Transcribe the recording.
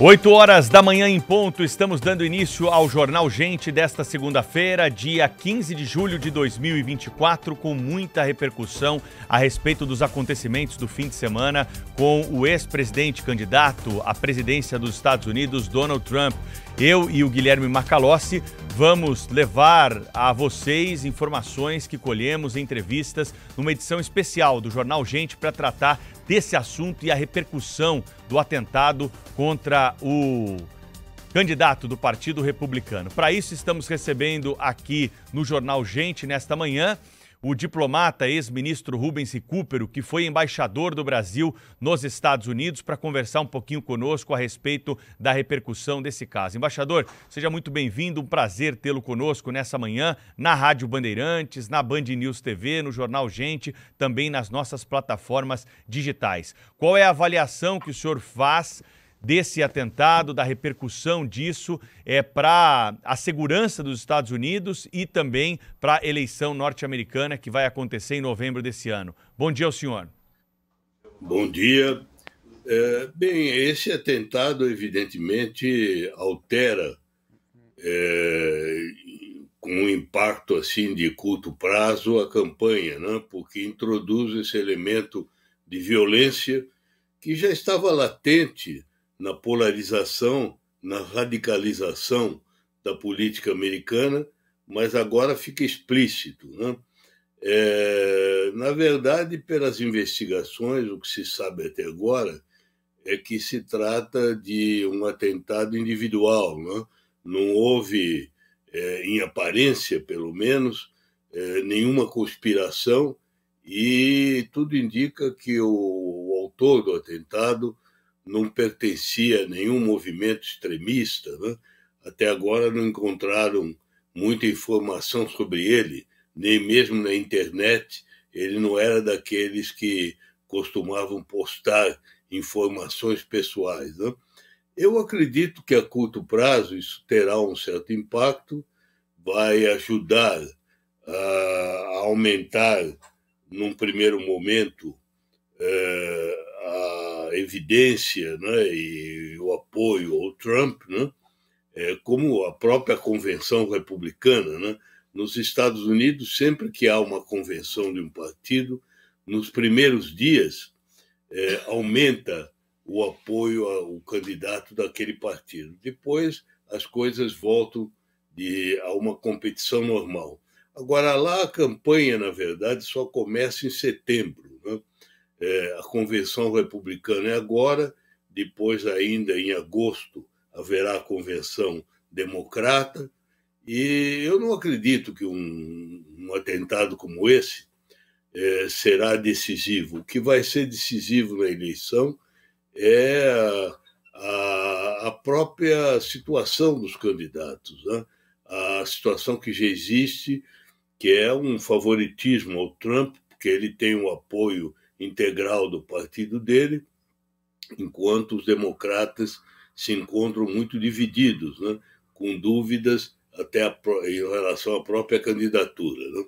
8 horas da manhã em ponto, estamos dando início ao Jornal Gente desta segunda-feira, dia 15 de julho de 2024, com muita repercussão a respeito dos acontecimentos do fim de semana com o ex-presidente candidato à presidência dos Estados Unidos, Donald Trump. Eu e o Guilherme Macalossi vamos levar a vocês informações que colhemos, em entrevistas, numa edição especial do Jornal Gente para tratar desse assunto e a repercussão do atentado contra o candidato do Partido Republicano. Para isso, estamos recebendo aqui no Jornal Gente, nesta manhã, o diplomata ex-ministro Rubens Recupero, que foi embaixador do Brasil nos Estados Unidos, para conversar um pouquinho conosco a respeito da repercussão desse caso. Embaixador, seja muito bem-vindo, um prazer tê-lo conosco nessa manhã, na Rádio Bandeirantes, na Band News TV, no Jornal Gente, também nas nossas plataformas digitais. Qual é a avaliação que o senhor faz? desse atentado, da repercussão disso é, para a segurança dos Estados Unidos e também para a eleição norte-americana que vai acontecer em novembro desse ano. Bom dia senhor. Bom dia. É, bem, esse atentado evidentemente altera é, com um impacto assim de curto prazo a campanha, né? porque introduz esse elemento de violência que já estava latente na polarização, na radicalização da política americana, mas agora fica explícito. Né? É, na verdade, pelas investigações, o que se sabe até agora é que se trata de um atentado individual. Né? Não houve, é, em aparência pelo menos, é, nenhuma conspiração, e tudo indica que o, o autor do atentado não pertencia a nenhum movimento extremista, né? até agora não encontraram muita informação sobre ele, nem mesmo na internet. Ele não era daqueles que costumavam postar informações pessoais. Né? Eu acredito que a curto prazo isso terá um certo impacto, vai ajudar a aumentar, num primeiro momento, eh, evidência né, e o apoio ao Trump, né, é, como a própria convenção republicana. Né, nos Estados Unidos, sempre que há uma convenção de um partido, nos primeiros dias é, aumenta o apoio ao candidato daquele partido. Depois as coisas voltam de, a uma competição normal. Agora, lá a campanha, na verdade, só começa em setembro. Né? É, a convenção republicana é agora, depois, ainda em agosto, haverá a convenção democrata. E eu não acredito que um, um atentado como esse é, será decisivo. O que vai ser decisivo na eleição é a, a própria situação dos candidatos, né? a situação que já existe, que é um favoritismo ao Trump, porque ele tem o apoio integral do partido dele, enquanto os democratas se encontram muito divididos, né? com dúvidas até a, em relação à própria candidatura. Né?